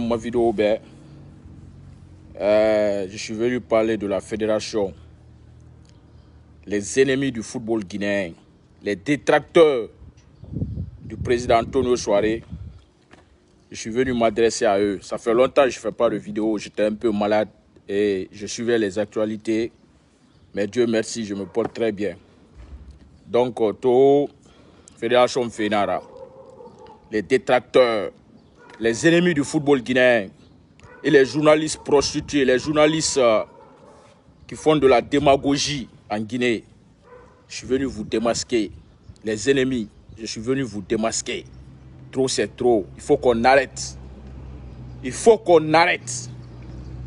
ma vidéo. Ben, euh, je suis venu parler de la fédération. Les ennemis du football guinéen, les détracteurs du président Antonio Soare. Je suis venu m'adresser à eux. Ça fait longtemps que je ne fais pas de vidéo. J'étais un peu malade et je suivais les actualités. Mais Dieu merci, je me porte très bien. Donc, euh, Fédération Fénara, les détracteurs les ennemis du football guinéen et les journalistes prostitués, les journalistes euh, qui font de la démagogie en Guinée. Je suis venu vous démasquer, les ennemis. Je suis venu vous démasquer. Trop, c'est trop. Il faut qu'on arrête. Il faut qu'on arrête.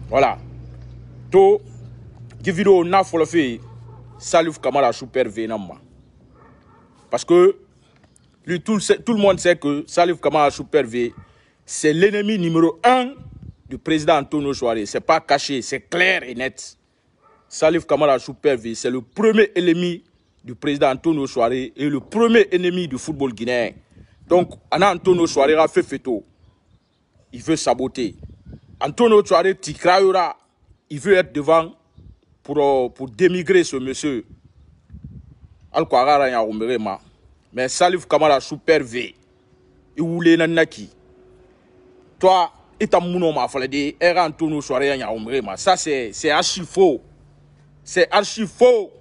Voilà. To, super Parce que tout, le monde sait que Salif Kamara super c'est l'ennemi numéro un du président Antonio Soare. Ce n'est pas caché, c'est clair et net. Salif Kamara V, c'est le premier ennemi du président Antonio Chouaré et le premier ennemi du football guinéen. Donc, Antonio Soare a fait feto. Il veut saboter. Antonio Chouaré il veut être devant pour, euh, pour démigrer ce monsieur. al a un mais salif kamara super v il toi ita muno ma era nous soirée ya ombre ma ça c'est c'est archi faux c'est archi faux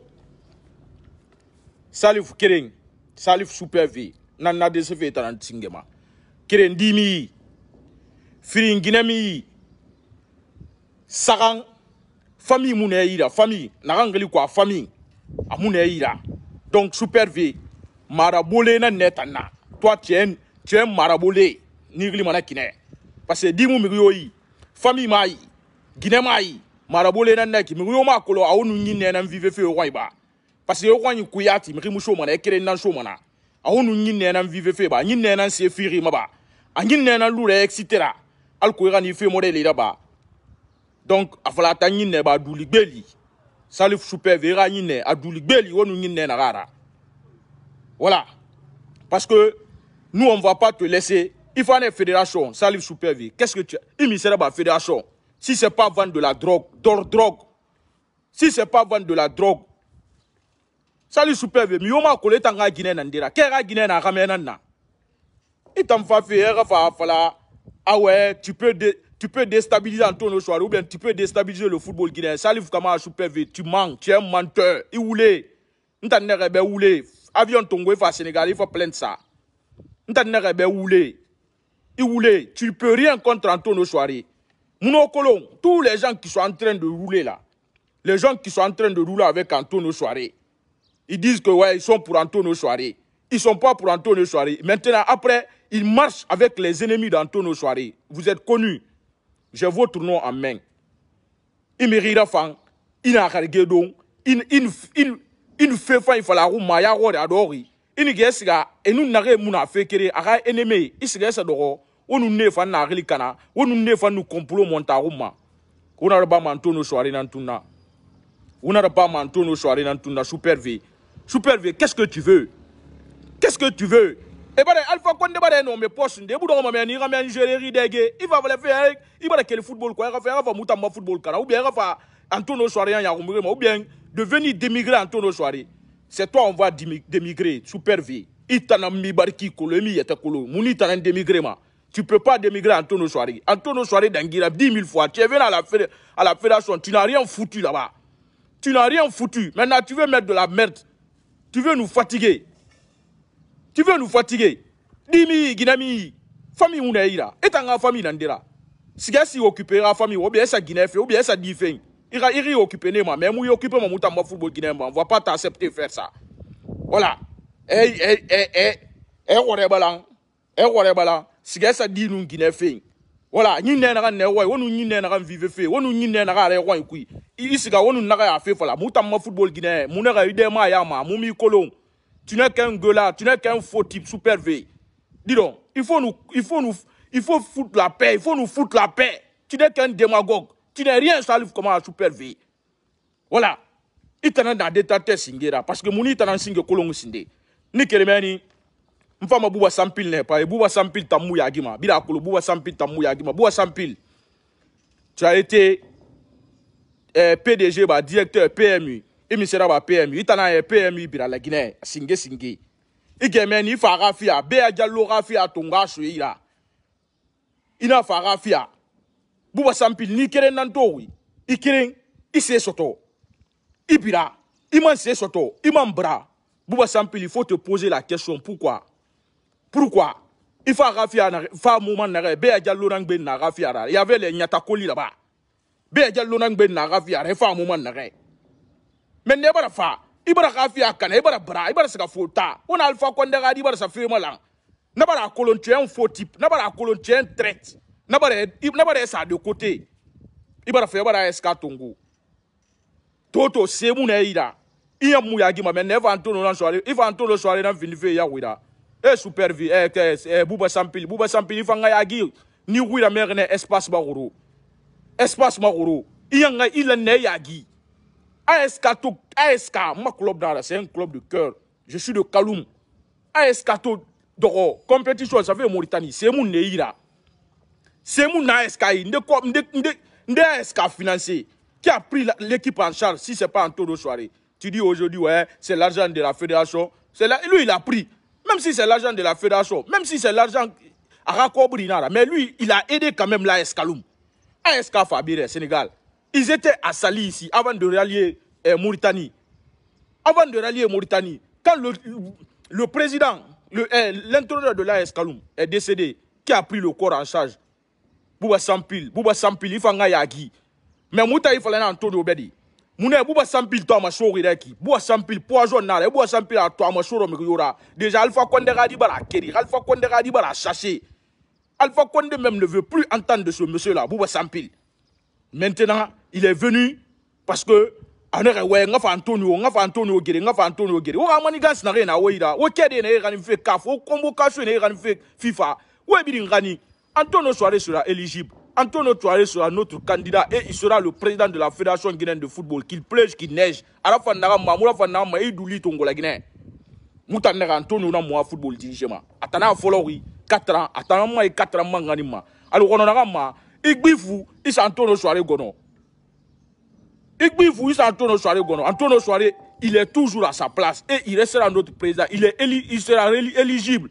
salut kering salut super vie. nan de se fe tan tingema Kering, dimi firinginami sarang famille Muneira. famille nagangali quoi famille amun ah, donc super vie. marabolé na netana toi tu es maraboule nigli parce que dimu famille mai guinémaï, mai marabole na neki migu kolo a nu nyine nan vive fe roi ba parce que roi ni kuyati migu musho sho mana ekere na sho mana awu nu nyine na vive fe ba nyine nan se firi ba a nyine lure etc al ko ni fe modele da ba donc afala ta nyine ba douli gbeli salif super vera nyine aduli gbeli wonu nyine na rara voilà parce que nous on va pas te laisser il faut une fédération, ça super Qu'est-ce que tu as Il misère la fédération. Si c'est pas vendre de la drogue, d'or drogue. Si c'est pas vendre de la drogue. Ça super supervie. Mais on m'a collé tanga Guinée nandira. Kera Guinée na ramena na. Et t'en fa faire fa fala. Ah ouais, tu peux tu peux déstabiliser Antoine Chouard ou bien tu peux déstabiliser le football guinéen. Ça livre comment Tu manques, tu es un menteur. Il oulé. N't'en n'est est oulé. Avion tongo fa Sénégal, il faut plaindre ça. N't'en n'est oulé. Iwoulé, tu ne peux rien contre Antonio soirée monocolon tous les gens qui sont en train de rouler là, les gens qui sont en train de rouler avec Antonio soirée ils disent que ouais, ils sont pour Antonio Soare. Ils ne sont pas pour Antonio soirée Maintenant, après, ils marchent avec les ennemis d'Antonio Soare. Vous êtes connus. J'ai votre nom en main. il Fang, il Il in, in, il Il adori i ni enu nage muna na a fekere a ka eneme i sigɛ sɛ dɔgɔ na hakili kana o nu ne fa nu komplo monta o ma ba mantono tono soari na tunna o ba mantono tono soari na super v super v qu'est-ce que tu veux qu'est-ce que tu veux et ben alpha konde bare no me poche nde e bu do ma me ni ga me ngérie dege il va voler faire il va quel football quoi il e va faire e va muta ma football kana ou bien il va Antonio Soari ya ngumbe ou bien devenir démigré Antonio Soari c'est toi on va démigrer, super Il t'en a mis barki kolo, mi yete kolo. Mouni t'en a ma. Tu peux pas démigrer en Antono Soari. Antono Soari d'Anguira, 10 000 fois. Tu es venu à la, à la fédération, tu n'as rien foutu là-bas. Tu n'as rien foutu. Maintenant, tu veux mettre de la merde. Tu veux nous fatiguer. Tu veux nous fatiguer. Dimi, Guinami, famille Mounaïra. Et une famille Nandera. Si gars occupé occupera, famille, ou bien ça Guinée ou bien ça Difeng. Il est occupé, moi-même, il est occupé, moi, mon football guinéen, on va pas t'accepter faire ça. Voilà. Eh, eh, eh, eh, eh, balan, eh, balan. si ça dit nous, Guinée, fait. Voilà, ni nena ne wa, wonu ni nena vive fe, wonu ni nena ra Ici kui. Isiga wonu naga ya fe fala, muta ma football guinéen, munera ude ma ya ma, mumi kolon. Tu n'es qu'un gueulard, tu n'es qu'un faux type super Dis donc, il faut nous il faut nous il faut foutre la paix, il faut nous foutre la paix. Tu n'es qu'un démagogue. Tu n'es rien, Salif, comment à vie Voilà. Il t'en a dans des singera. Parce que mon il t'en a singe kolongo sinde. Ni keremeni. Mfama buwa sampil ne pa. Buwa sampil tamu yagima. Bila kolo buwa sampil tamu yagima. Buwa sampil. Tu as été eh, PDG, bah, directeur PMU. Il me sera bah, PMU. Il t'en a eh, PMU, bira la Guinée. Singe singe. I meni, il fa rafia. Bea diallo rafia, tonga suira. Il a fa rafia. Bouba sampil n'i keren nanto, to i keren i se soto i bira i man se soto i man bra buba sampil il faut te poser la question pourquoi pourquoi il faut rafia na fa moment na be ya jallo ben na rafia ra il y avait les nyata là-bas be ya jallo nan be na rafia ra fa moment na mais ne bara fa i bara rafia kana Il bara bra i se saka fota on le konde ga di bara sa firma là. na bara kolon tu un faux type na bara kolon tu un traite na ba da ya sa de côté. i bara fɛ i bara ya sika tongo toto semu na ida iya qui ya gima men never antono le soir if antono le soir dans ya wida Eh super vie, et eh, eh, Bouba Sampil, Bouba sampil il sampil ifa nga Ni gi ni wida merne eh, espace ba espace ma Il y a un il ya gi ASK to ASK ma club dara c'est un club de cœur je suis de Kaloum ASK doro compétition ça fait Mauritanie c'est mon neira c'est mon ASKI, ASK financier, qui a pris l'équipe en charge, si ce n'est pas en tour de soirée. Tu dis aujourd'hui, ouais, c'est l'argent de la fédération. lui, il a pris. Même si c'est l'argent de la fédération, même si c'est l'argent à mais lui, il a aidé quand même l'AS Kaloum. AS Fabire, Sénégal. Ils étaient à Sali ici, avant de rallier euh, Mauritanie. Avant de rallier Mauritanie, quand le, président, le euh, de l'AS Kaloum est décédé, qui a pris le corps en charge Bouba sampil Bouba sampil faut nga yagi me il faut lena antodo obedi muna Bouba sampil to amashori daki Bouba sampil poison nare Bouba sampil a to choro mi yora déjà alpha konde Bala di keri alpha konde ga di Bala chassé alpha konde même ne veut plus entendre de ce monsieur là Bouba sampil maintenant il est venu parce que anere wɛ fa antonio nga fa antonio Geri, n fa antonio Geri. wo oh, a manigans nage na wo yira wo kɛ de na e ka fe kafo convocation na e fifa wo bi Antoine Soare sera éligible. Antoine Touaré sera notre candidat et il sera le président de la Fédération guinéenne de football. Qu'il pleuve, qu'il neige. Arafa naga mamoula fa naga maï douli tongo la Guinée. Moutanera Antonio na football dirigema. Atana folori 4 ans, atana moi 4 e ans manganima. Alors on aura ma igbifu is Antonio Soare gono. Igbifu is Antonio Soare gono. Antoine Soare, il est toujours à sa place et il restera notre président. Il est il sera éligible.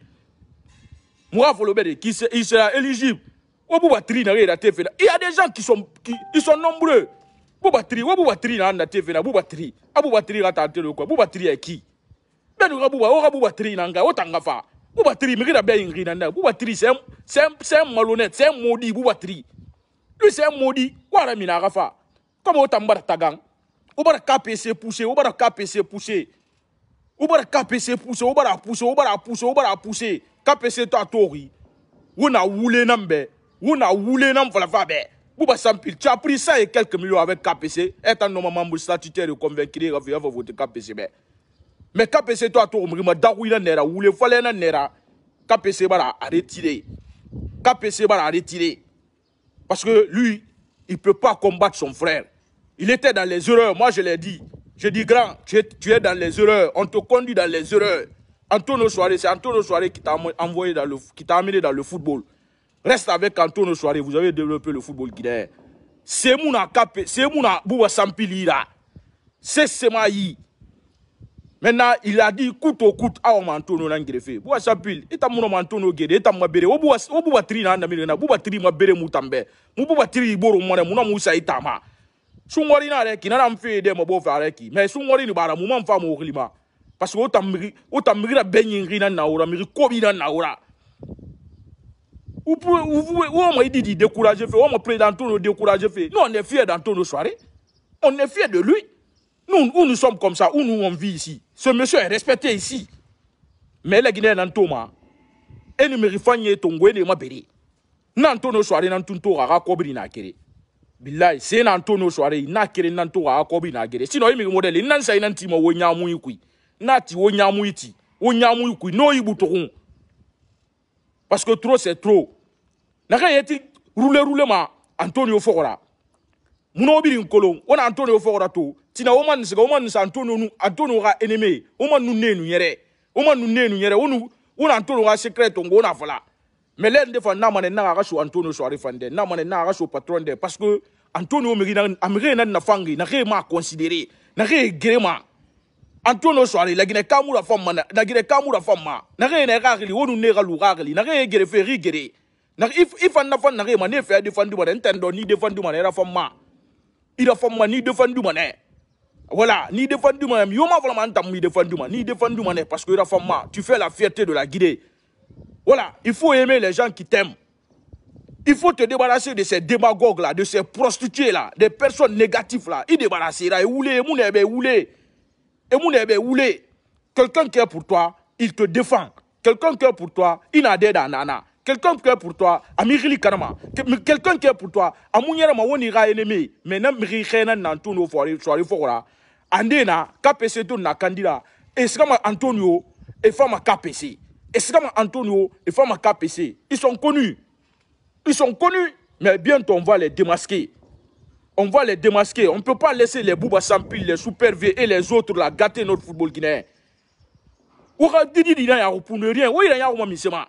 Moi, qui il sera éligible. Il y a des gens qui sont, qui, ils sont nombreux. Boubatri, Boubatri, Boubatri, Boubatri, Boubatri est qui Ben, Boubatri, Nanga, gens Boubatri, sont nombreux. Il Boubatri, c'est des malhonnête, c'est un maudit, Boubatri. Lui, c'est un maudit. qui sont Comme Il Tagang. a KPC poussé, qui KPC poussé ou bara kpc pousser, ou bara pousser, o bara pousser, o bara pousser, kpc toi tori Ou na wule na Ou oulé na wule na mfalafa Ou Bouba Sampil, tu as pris ça et quelques millions avec KPC. Étant normalement membre statutaire et convaincre il va voter KPC. Mais, mais KPC, toi, tori. as dit nera, ou le fallait nera. KPC va retirer. KPC va retirer. Parce que lui, il ne peut pas combattre son frère. Il était dans les erreurs, moi je l'ai dit. Je dis, grand, tu es, tu es, dans les erreurs. On te conduit dans les erreurs. Antoine Soiré, c'est Antoine Soiré qui t'a envoyé dans le, qui t'a amené dans le football. Reste avec Antoine Soiré. Vous avez développé le football guinéen. C'est mon capé, c'est mon bouba sampili là. C'est semaï. Maintenant, il a dit coûte au coûte à ah, Antoine Nangrefé. Bouba Sampili, et ta mon Antoine Guédé, et ta ma béré. Oh, au oh, bouba tri na na milena, bouba tri ma béré moutambe. bouba tri boro mouane, mouna moussa itama sungɔri na yɛrɛ ki nana n fee dɛ mɔbɔ fɛ yɛrɛ b'ara fa parce que o ta o miri la bɛɛ na na miri ko na ou pouvez ou moi dit décourager fait ou mon président tout nous décourager fait nous on est fiers d'Antonio nos soirées on est fier de lui nous où nous sommes comme ça où nous on vit ici ce monsieur est respecté ici mais les Guinéens n'antoma. et nous mérifagne tongwe de ma n'entendent nos soirées n'entendent tout rara kobri na kere billahi se na soirée no na kire wa akobi na gere sino imi model na nsa ina ntimo wo nyamu ikui na ti no ibuto parce que trop c'est trop na yeti roule roule ma antonio fokora muno obiri on ona antonio fokora to tina wo man siga wo man sa antonio nu antonio ga enemy wo man nu nenu yere man nu nenu yere secret fala mais l'un des fois n'a mané n'a arraché Antonio Soare Fandé n'a mané n'a arraché patron dé parce que Antonio Merina Amrena n'a fangi n'a rien m'a considéré n'a rien gréma Antonio Soare la Guinée Kamoura femme la Guinée Kamoura femme n'a rien n'a onu n'era l'ourarli n'a rien géré fait rigéré n'a if if n'a fan n'a rien mané fait défendu mané entendo ni défendu mané era femme il a femme ni défendu mané voilà, ni défendu moi-même. Yo m'a vraiment entendu défendu moi, ni défendu moi, parce que era femme, tu fais la fierté de la Guinée. Voilà, il faut aimer les gens qui t'aiment. Il faut te débarrasser de ces démagogues-là, de ces prostituées-là, des personnes négatives-là. Il débarrassera. Quelqu'un qui est pour toi, il te défend. Quelqu'un qui est pour toi, il n'a d'aide à nana. Quelqu'un qui est pour toi, amirili Kanama. Quelqu'un qui est pour toi, amunyera ma wonira ennemi. Mais n'a mirikena nantou no Andena, KPC tout na candidat. Et c'est Antonio, et femme KPC. Et comme Antonio, les femmes à KPC, ils sont connus. Ils sont connus, mais bientôt on va les démasquer. On va les démasquer. On ne peut pas laisser les Bouba Sampil, les Super V et les autres là, gâter notre football guinéen. Oura Didi Dina ya rupune rien. Oui, il y a un misema.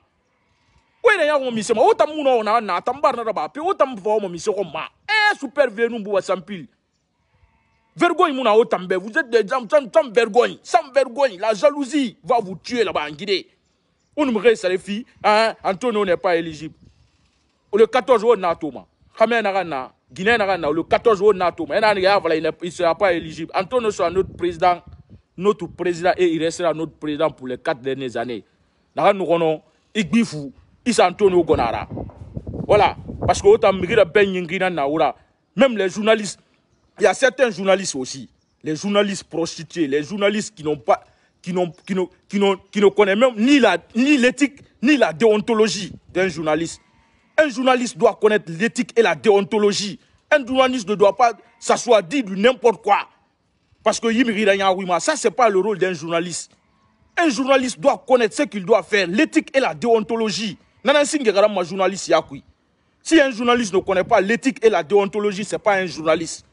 Oui, il y a un misema. Autant mouna on a un atambar na rabat. Puis autant mouva on misema. Eh, Super V nous Bouba Sampil. Vergogne, mon autant Vous êtes des gens sans vergogne. Sans vergogne. La jalousie va vous tuer là-bas en Guinée. On les filles, hein, Antonio n'est pas éligible. Le 14 jours, Natoma, Guinée le 14 juin, Natoma, il ne sera pas éligible. Antonio sera notre président, notre président, et il restera notre président pour les quatre dernières années. Nous nous Igbifu, Antonio Gonara. Voilà, parce que autant Ben Naura, même les journalistes, il y a certains journalistes aussi, les journalistes prostitués, les journalistes qui n'ont pas qui, qui, qui, qui ne connaît même ni l'éthique, ni, ni la déontologie d'un journaliste. Un journaliste doit connaître l'éthique et la déontologie. Un journaliste ne doit pas s'asseoir dire du n'importe quoi. Parce que ça, ce ça, c'est pas le rôle d'un journaliste. Un journaliste doit connaître ce qu'il doit faire, l'éthique et la déontologie. journaliste Si un journaliste ne connaît pas l'éthique et la déontologie, c'est pas un journaliste.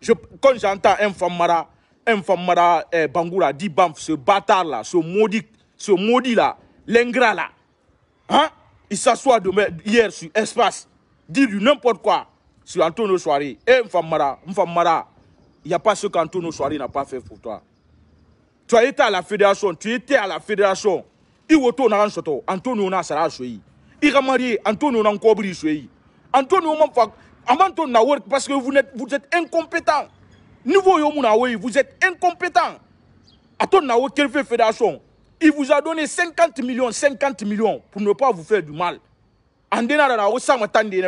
Je, quand j'entends un Mfamara eh, Bangoura, dit Banff, ce bâtard-là, ce maudit, ce maudit-là, l'ingrat-là, hein? il s'assoit hier sur Espace, dit lui n'importe quoi sur Antonio Soiré. Eh, Mfamara, Mfamara. il n'y a pas ce qu'Antonio Soiré n'a pas fait pour toi. Tu as été à la fédération, tu étais à la fédération. Il a na ransoto, Antonio na il a on Antonio na nkobri soyi. Antonio, Amanton na work parce que vous êtes, vous êtes incompétent. Niveau vous êtes incompétent. il vous a donné 50 millions, 50 millions pour ne pas vous faire du mal. Andena Il vous a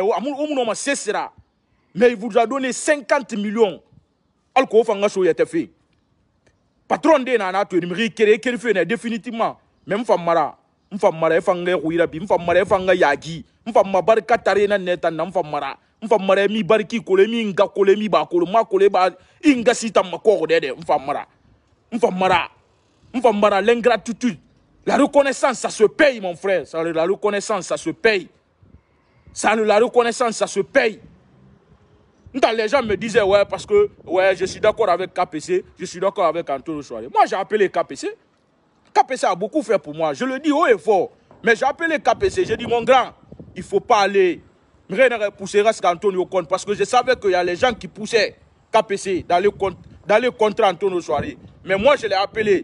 donné 50 Mais il vous a donné 50 millions. Alko fait. Patron de Nana, tu es définitivement. Même Fanga mara, Fanga mara, mfamara mi bariki nga kole ba kole ma kole ba inga sita dede mfamara mfamara mfamara l'ingratitude la reconnaissance ça se paye mon frère ça la reconnaissance ça se paye ça la reconnaissance ça se paye quand les gens me disaient ouais parce que ouais je suis d'accord avec KPC je suis d'accord avec Antoine Soare moi j'ai appelé KPC KPC a beaucoup fait pour moi je le dis haut et fort mais j'ai appelé KPC j'ai dit mon grand il faut pas aller Rien ne repoussera ce qu'Antonio compte parce que je savais qu'il y a les gens qui poussaient KPC d'aller contre, contre Antonio soiré. Mais moi, je l'ai appelé.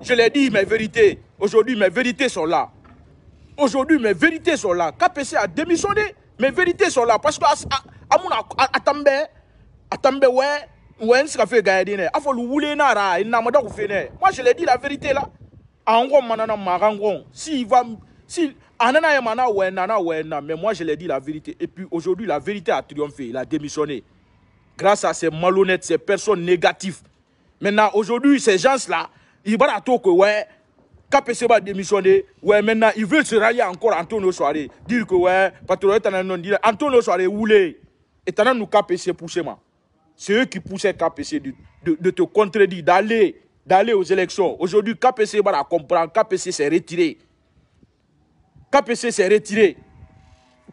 Je l'ai dit mes vérités. Aujourd'hui, mes vérités sont là. Aujourd'hui, mes vérités sont là. KPC a démissionné. Mes vérités sont là. Parce que, à mon à attambe, ouais, ouais, ce qu'a fait Gaïdine. Il faut le nara, il n'a pas de Moi, je l'ai dit la vérité là. En gros, maintenant, si S'il va, si, mais moi, je l'ai dit la vérité. Et puis aujourd'hui, la vérité a triomphé. Il a démissionné. Grâce à ces malhonnêtes, ces personnes négatives. Maintenant, aujourd'hui, ces gens-là, ils vont à que KPC va démissionner. Ouais, maintenant, ils veulent se rallier encore à Antonio Soare. Dire que ouais, patron, Antonio Soare, les Et t'en nous KPC pousser, moi. C'est eux qui poussaient KPC de, de, te contredire, d'aller, d'aller aux élections. Aujourd'hui, KPC va comprendre. KPC s'est retiré. KPC s'est retiré.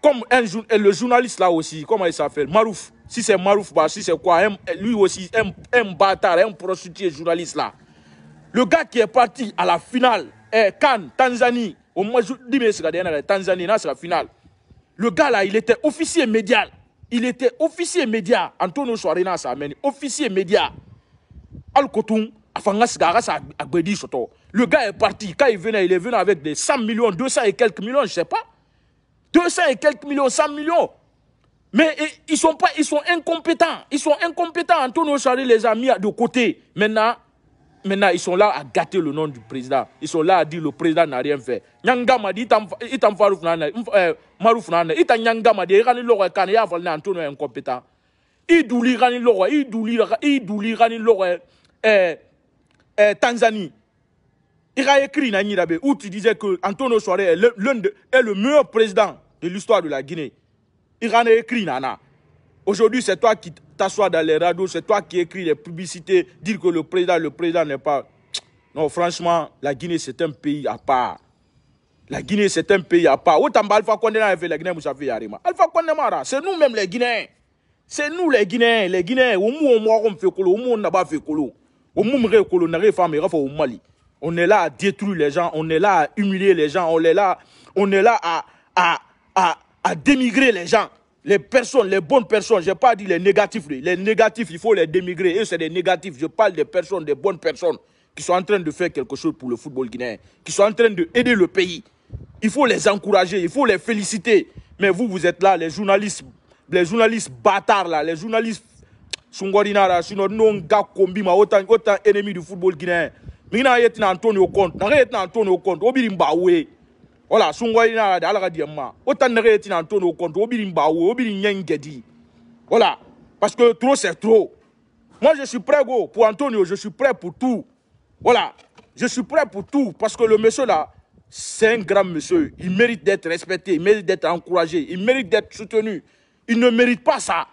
Comme un, le journaliste là aussi, comment il s'appelle Marouf. Si c'est Marouf bah, si c'est quoi Lui aussi, un, un, bâtard, un prostitué journaliste là. Le gars qui est parti à la finale, eh, Cannes, Tanzanie, au moins, je dis, mais c'est la dernière, Tanzanie, la finale. Le gars là, il était officier médial. Il était officier média. Antonio Soarena, ça amène. Officier médial, Al-Kotoum, Afangas Garas, Agbedi Soto. Le gars est parti. Quand il venait, il est venu avec des 100 millions, 200 et quelques millions, je ne sais pas. 200 et quelques millions, 100 millions. Mais ils sont, pas, ils sont incompétents. Ils sont incompétents. Antonio Charlie les a mis de côté. Maintenant, maintenant, ils sont là à gâter le nom du président. Ils sont là à dire que le président n'a rien fait. Nyanga dit, euh, il t'a marouf nana, marouf nana, il doit dit, il un et en il Il il il Tanzanie. Il a écrit Rabé où tu disais que Antonio Soare est le meilleur président de l'histoire de la Guinée. Il a écrit Nana. Aujourd'hui, c'est toi qui t'assois dans les radios, c'est toi qui écris les publicités, dire que le président, le président n'est pas. Non, franchement, la Guinée, c'est un pays à part. La Guinée, c'est un pays à part. Autant Alpha Condé la Guinée, vous savez, c'est nous-mêmes les Guinéens. C'est nous les Guinéens. Les Guinéens, au moins, on fait colo, au moins, on n'a pas fait colo. Au moins, on n'a pas fait colo, on n'a pas Mali. On est là à détruire les gens, on est là à humilier les gens, on est là, on est là à, démigrer les gens. Les personnes, les bonnes personnes, je n'ai pas dit les négatifs. Les négatifs, il faut les démigrer. Eux, c'est des négatifs. Je parle des personnes, des bonnes personnes qui sont en train de faire quelque chose pour le football guinéen, qui sont en train d'aider le pays. Il faut les encourager, il faut les féliciter. Mais vous, vous êtes là, les journalistes, les journalistes bâtards, là, les journalistes Sungorinara, Sunodnonga Kombi, autant, autant ennemis du football guinéen mina yeti antonio Conte, na yeti antonio compte, obiri mbawe sungo ina da la ga diema otan antonio Conte, obiri mbawe obiri voilà parce que trop c'est trop moi je suis prêt go pour Antonio je suis prêt pour tout voilà je suis prêt pour tout parce que le monsieur là c'est un grand monsieur il mérite d'être respecté il mérite d'être encouragé il mérite d'être soutenu il ne mérite pas ça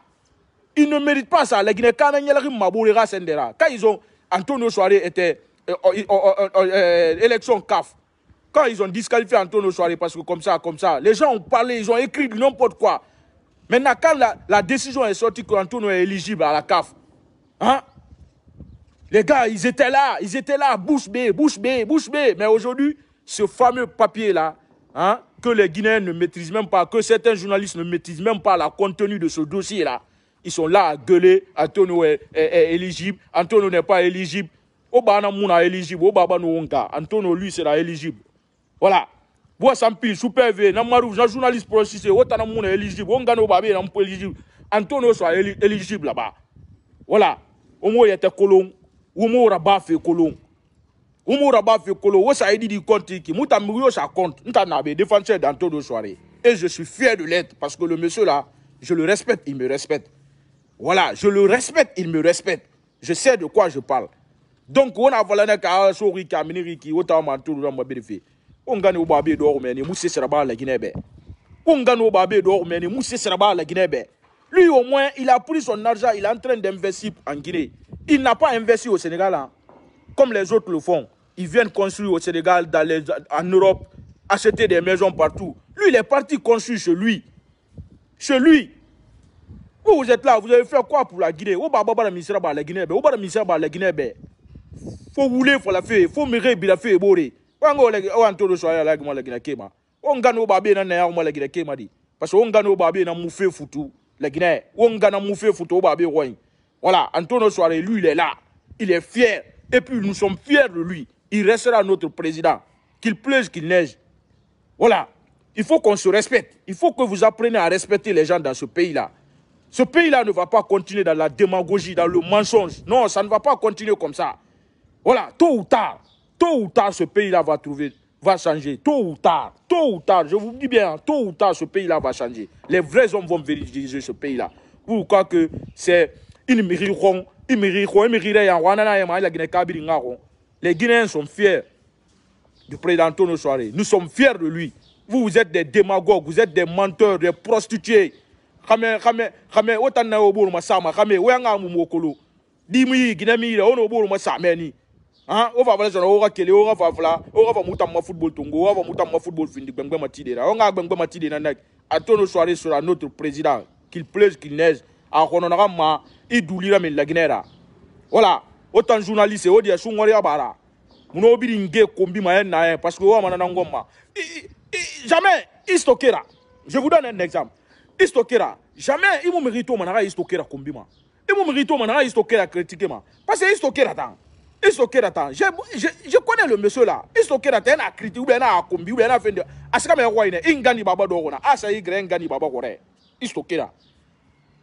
il ne mérite pas ça les Guinéens quand ils ont Antonio Soare était euh, euh, euh, élection CAF, quand ils ont disqualifié Antonio Soirée, parce que comme ça, comme ça, les gens ont parlé, ils ont écrit n'importe quoi. Maintenant, quand la, décision est sortie qu'Antonio est éligible à la CAF, hein, les gars, ils étaient là, ils étaient là, bouche bée, bouche bée, bouche bée. Mais aujourd'hui, ce fameux papier-là, hein, que les Guinéens ne maîtrisent même pas, que certains journalistes ne maîtrisent même pas la contenu de ce dossier-là, ils sont là à gueuler, Antonio est, est éligible, Antonio n'est pas éligible obana muna éligible, obaba no antonio lui sera éligible. voilà Bois sampi superve na Marouf, jean journaliste processé otana muna eligible Ongano Babé, Nampo na eligible antonio sera éligible là-bas voilà omo yete kolon omo raba fe kolon omo raba fait kolon wo sa edi di compte qui muta yo sa compte nta défenseur d'antonio soiré. et je suis fier de l'être parce que le monsieur là je le respecte il me respecte voilà je le respecte il me respecte je sais de quoi je parle donc on a volé à so qui de miniri ki wota ma tulu na mabiri fi ungani uba be ont rumeni musi seraba la ginebe ungani uba be do rumeni musi seraba la Guinée. lui au moins il a pris son argent il est en train d'investir en Guinée il n'a pas investi au Sénégal hein, comme les autres le font ils viennent construire au Sénégal dans les, en Europe acheter des maisons partout lui il est parti construire chez lui chez lui vous, vous êtes là, vous avez fait quoi pour la Guinée Vous avez fait la Guinée Vous avez fait la Guinée il faut fomire bila fe ebore wange owantolo so ayalagi mwalagina kema o ngana o na na ya parce que o on na mufe futu On gagne voilà Antonio Soare lui il est là il est fier et puis nous sommes fiers de lui il restera notre président qu'il pleuve qu'il neige voilà il faut qu'on se respecte il faut que vous appreniez à respecter les gens dans ce pays là ce pays là ne va pas continuer dans la démagogie dans le mensonge non ça ne va pas continuer comme ça voilà, tôt ou tard, tôt ou tard, ce pays-là va trouver, va changer. Tôt ou tard, tôt ou tard, je vous dis bien, tôt ou tard, ce pays-là va changer. Les vrais hommes vont vérifier ce pays-là. croyez que c'est... Les Guinéens sont fiers du président Tono Soirée. Nous sommes fiers de lui. Vous, êtes des démagogues, vous êtes des menteurs, des prostituées ha hein? o va fana sɔnna o ka kele o ka fa fila o ka ma football tongo aura va famu ma football fini ben ma ti de la o nga gbɛngbɛn ma ti de à nɛk a soirée sera notre président qu'il plaise qu'il neige à kɔnɔ na aura ma i dulira la laginɛ voilà autant journaliste o de ye sunkɔriya b'a la nge kombi ma ye na parce que o ma nana ngɔ gomma jamais il stockera je vous donne un exemple il stockera jamais il mu mérite to ma il stockera kombi ma il mu mérite to ma il stockera critique ma parce que stockera tan Isokerata, je, je, je connais le monsieur là. Isokerata, il a critiqué ou bien a combi ou bien a fait. Asika ah, me roi ingani baba dorona. Asa ah, yigre ingani baba Isokera.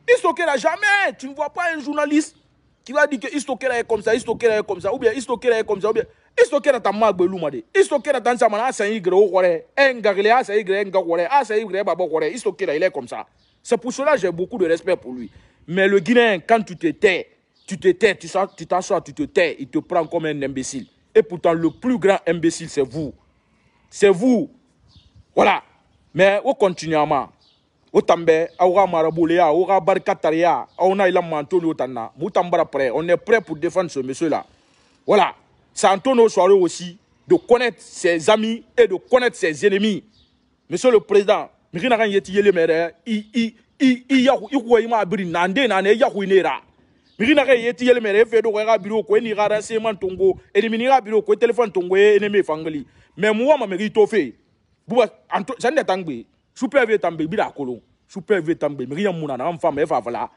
Isokera, jamais tu ne vois pas un journaliste qui va dire que Isokera est comme ça, Isokera est comme ça, ou bien Isokera est comme ça, ou bien Isokera ta magbelu made. Isokera dans sa mana asa ah, yigre ou kore. Engagre, asa yigre enga kore. Asa yigre baba Isokera, il est comme ça. C'est pour cela j'ai beaucoup de respect pour lui. Mais le Guinéen, quand tu te tais, tu te tais, tu t'assois, tu te tais, il te prend comme un imbécile. Et pourtant, le plus grand imbécile, c'est vous. C'est vous. Voilà. Mais au continuellement, au tambe, aura maraboulea, aura barcataria, au ilam Antonio Tana, moutambara prêt. On est prêt pour défendre ce monsieur-là. Voilà. C'est Antonio Soirée aussi de connaître ses amis et de connaître ses ennemis. Monsieur le Président, il mirinaka ye ti yelme re fe do ga biro ko ni ga raseman tongo eni mini ga biro ko telefon tongo e, ene e me fangli me ma me ri fe buba anto sande tangbe super ve tambe bi da kolo super ve tambe mi ya muna na mfa me fa fala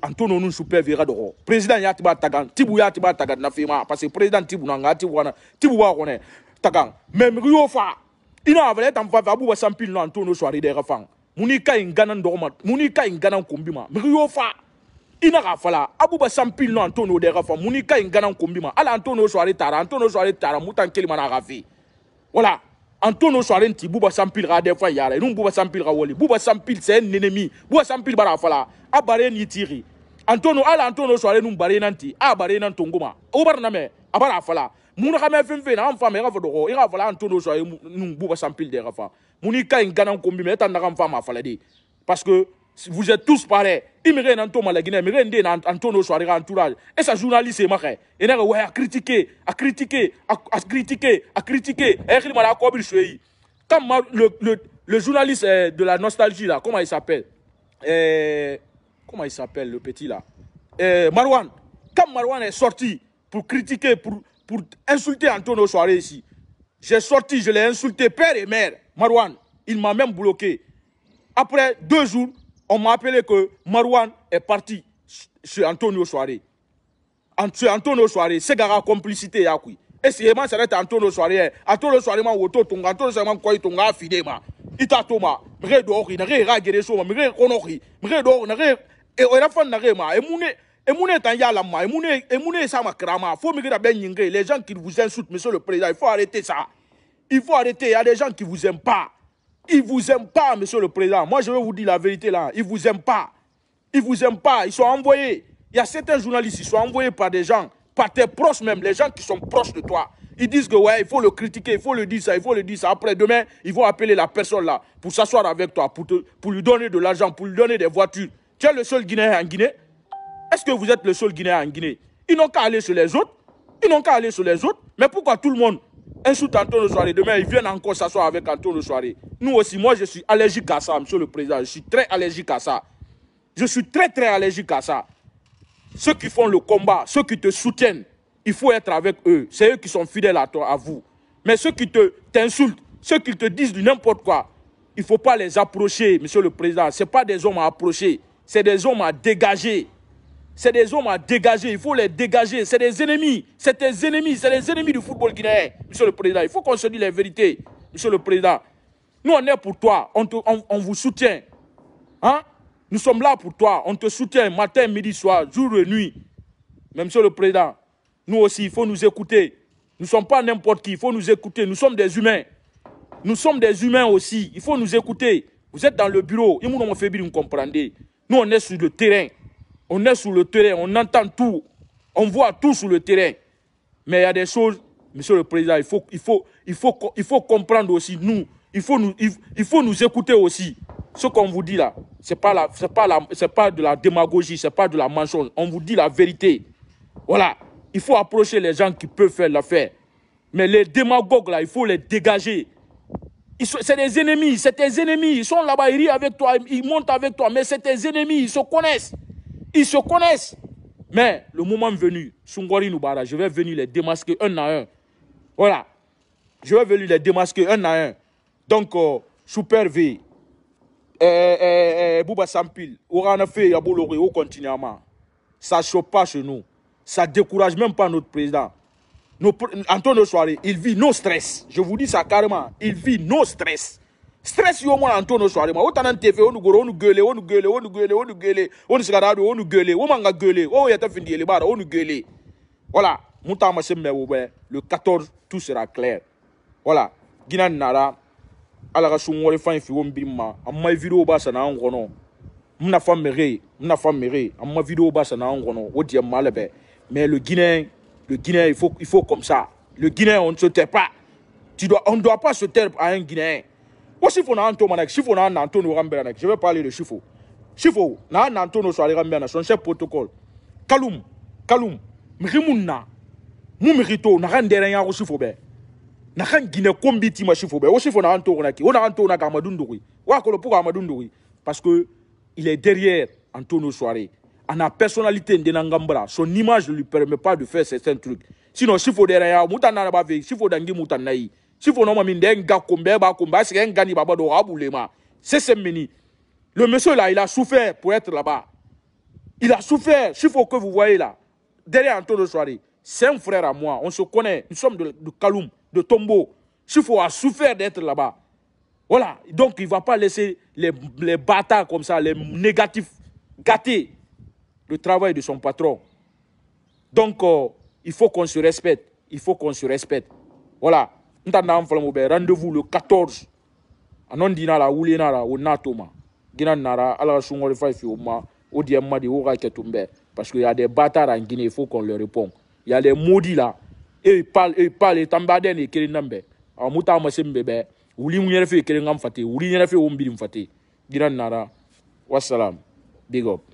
antono nu super ve ga do president ya ti tagan tibu ya ti tagan na fe ma parce que president tibu na ngati tibu wana tibu wa ko ne tagan me mi yo fa ina avale tam fa fa buba sampil no no soirée des ga fang muni ndoma muni kai ngana mi fa ina Rafala, abuba sampil no Antono de Rafa, munika ingana Alantono ala antonio soare tara Antono soare tara mutan kelima rafi voilà antono soare nti buba sampil ra des fa yara nous buba sampil ka bouba buba sampil c'est un ennemi buba sampil bara fala abare ni tiri antonio ala antonio soare num bare nanti abare nan tongoma o bar abara fala mun me ira soare num buba sampil de rafa munika ingana kumbi tan na fala de parce que vous êtes tous pareils. il n'y malagine, pas nde nantono soirega entourage. Et sa journaliste mache. Il n'a ouais à critiquer, à critiquer, à critiquer, à critiquer. Et qu'il m'a la cobre Quand le, le, le journaliste euh, de la nostalgie là, comment il s'appelle? Euh, comment il s'appelle le petit là? Euh, Marwan. Quand Marwan est sorti pour critiquer, pour, pour insulter Antonio Soare ici, j'ai sorti, je l'ai insulté père et mère. Marwan, il m'a même bloqué. Après deux jours, on m'a appelé que Marwan est parti chez Antonio Soirée. Chez Antonio Soirée, c'est gara complicité ya kui. Essayez moi c'est Antonio Soirée. Hein, Antonio Soirée ma woto tonga, Antonio Soirée ma koi tonga fide ma. Ita toma, mre dori, nare ra gere so ma, mre konori, mre dori, nare e oira nare ma, e mune et mon état y a la main, et mon ça ma crama, faut me dire les gens qui vous insultent, monsieur le président, il faut arrêter ça. Il faut arrêter, il y a des gens qui vous aiment pas. Ils vous aiment pas, monsieur le président. Moi, je vais vous dire la vérité là. Ils vous aiment pas. Ils vous aiment pas. Ils sont envoyés. Il y a certains journalistes, ils sont envoyés par des gens, par tes proches même, les gens qui sont proches de toi. Ils disent que ouais, il faut le critiquer, il faut le dire ça, il faut le dire ça. Après, demain, ils vont appeler la personne là pour s'asseoir avec toi, pour, pour lui donner de l'argent, pour lui donner des voitures. Tu es le seul Guinéen en Guinée Est-ce que vous êtes le seul Guinéen en Guinée Ils n'ont qu'à aller sur les autres. Ils n'ont qu'à aller sur les autres. Mais pourquoi tout le monde un Antoine Soirée. Demain, ils viennent encore s'asseoir avec Antoine Soirée. Nous aussi, moi, je suis allergique à ça, monsieur le président. Je suis très allergique à ça. Je suis très, très allergique à ça. Ceux qui font le combat, ceux qui te soutiennent, il faut être avec eux. C'est eux qui sont fidèles à toi, à vous. Mais ceux qui t'insultent, ceux qui te disent n'importe quoi, il ne faut pas les approcher, monsieur le président. Ce pas des hommes à approcher, c'est des hommes à dégager. C'est des hommes à dégager, il faut les dégager. C'est des ennemis, c'est des ennemis, c'est les ennemis du football guinéen, monsieur le président. Il faut qu'on se dise la vérité monsieur le président. Nous, on est pour toi, on, vous soutient. Hein? Nous sommes là pour toi, on te soutient matin, midi, soir, jour et nuit. Mais monsieur le président, nous aussi, il faut nous écouter. Nous ne sommes pas n'importe qui, il faut nous écouter. Nous sommes des humains. Nous sommes des humains aussi, il faut nous écouter. Vous êtes dans le bureau, nous, sommes Nous, on est sur le terrain. On est sur le terrain, on entend tout, on voit tout sur le terrain. Mais il y a des choses, Monsieur le Président, il faut, il faut, il faut, il faut comprendre aussi, nous, il faut nous, il faut nous écouter aussi. Ce qu'on vous dit là, ce n'est pas, pas, pas de la démagogie, ce n'est pas de la mensonge. On vous dit la vérité. Voilà. Il faut approcher les gens qui peuvent faire l'affaire. Mais les démagogues là, il faut les dégager. C'est des ennemis, c'est tes ennemis. Ils sont là-bas, ils rient avec toi, ils montent avec toi, mais c'est tes ennemis, ils se connaissent. Ils se connaissent. Mais le moment venu, Sungori Noubara, je vais venir les démasquer un à un. Voilà. Je vais venir les démasquer un à un. Donc, euh, Super V, euh, euh, Bouba Sampil, Orana Fe, au continuellement. Ça ne chope pas chez nous. Ça ne décourage même pas notre président. Nos, Antoine Soirée, il vit nos stress. Je vous dis ça carrément. Il vit nos stress stress yo on TV, on on on gueule, on on on on on on voilà le 14 tout sera clair voilà nara on Nous on nous ngono mna mna video mais le guinéen le il faut il faut comme ça le Guinée, on ne se tait pas tu dois on ne doit pas se taire à un guinéen o sifo na anto manek sifo na nanto no rambera nek je vais parler de sifo sifo na nanto no so na son chef protocole kalum kalum mrimunna mu mérito na randera ya ko be na kan gine kombi ti ma sifo be o sifo na anto na ki o na anto na ka madunduri wa ko pour amadunduri parce que il est derrière Antonio Soare en la personnalité de Nangambra, son image ne lui permet pas de faire certains trucs. Sinon, si faut derrière, mutanana ba ve, si faut dangi mutanai. Si vous nommez c'est ngani baba do abulema c'est ce mini le monsieur là il a souffert pour être là-bas il a souffert faut que vous voyez là derrière tour de soirée c'est un frère à moi on se connaît nous sommes de, de Kaloum de Tombo Chifo a souffert d'être là-bas voilà donc il ne va pas laisser les, les bâtards comme ça les négatifs gâter le travail de son patron donc euh, il faut qu'on se respecte il faut qu'on se respecte voilà rendez-vous le 14 a dina la wuli na la wona n'a gina nara ala ka le fa fi o ma o di parce que y a des bâtards en Guinée il faut qu'on leur réponde y a les maudits là Et ils parlent ils parlent et t'en et kelen n'en bɛ a mu t'a ma se min bɛ bɛɛ wuli n yɛrɛ fɛ kelen ka fait fate wuli n yɛrɛ fɛ o n biri gina nara wassalam big up